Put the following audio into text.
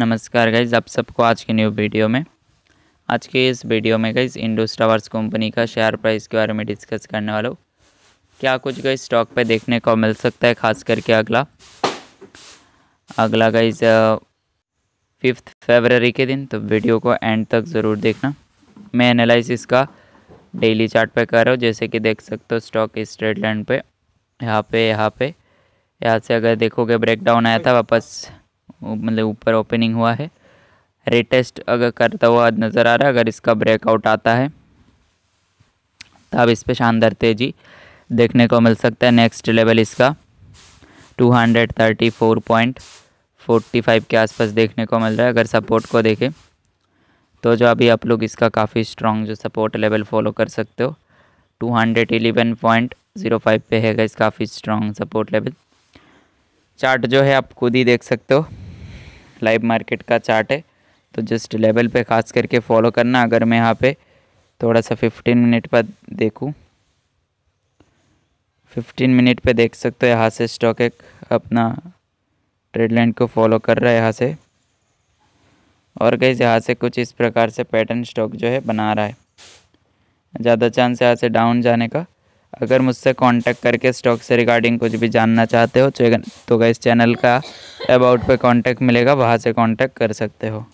नमस्कार गाइज आप सबको आज के न्यू वीडियो में आज के इस वीडियो में गई इंडोस टावर्स कंपनी का शेयर प्राइस के बारे में डिस्कस करने वाला हूँ क्या कुछ गई स्टॉक पे देखने को मिल सकता है खास करके अगला अगला गाइज फिफ्थ फेबररी के दिन तो वीडियो को एंड तक ज़रूर देखना मैं एनालाइज इसका डेली चार्ट पे कर रहा हूँ जैसे कि देख सकते हो स्टॉक स्ट्रेट लाइन पे यहाँ पे यहाँ पे यहाँ से अगर देखोगे ब्रेकडाउन आया था वापस मतलब ऊपर ओपनिंग हुआ है रेटेस्ट अगर करता हुआ नज़र आ रहा है अगर इसका ब्रेकआउट आता है तब इस पर शानदार तेज़ी देखने को मिल सकता है नेक्स्ट लेवल इसका 234.45 के आसपास देखने को मिल रहा है अगर सपोर्ट को देखें तो जो अभी आप लोग इसका काफ़ी स्ट्रॉन्ग जो सपोर्ट लेवल फॉलो कर सकते हो 211.05 पे है इस काफ़ी स्ट्रॉन्ग सपोर्ट लेवल चार्ट जो है आप खुद ही देख सकते हो लाइव मार्केट का चार्ट है तो जस्ट लेवल पे खास करके फॉलो करना अगर मैं यहाँ पे थोड़ा सा फिफ्टीन मिनट पर देखूँ फिफ्टीन मिनट पे देख सकते हो यहाँ से स्टॉक एक अपना ट्रेड लाइन को फॉलो कर रहा है यहाँ से और कहीं यहाँ से कुछ इस प्रकार से पैटर्न स्टॉक जो है बना रहा है ज़्यादा चांस यहाँ से डाउन जाने का अगर मुझसे कांटेक्ट करके स्टॉक से रिगार्डिंग कुछ भी जानना चाहते हो तो इस चैनल तो का अबाउट पे कांटेक्ट मिलेगा वहाँ से कांटेक्ट कर सकते हो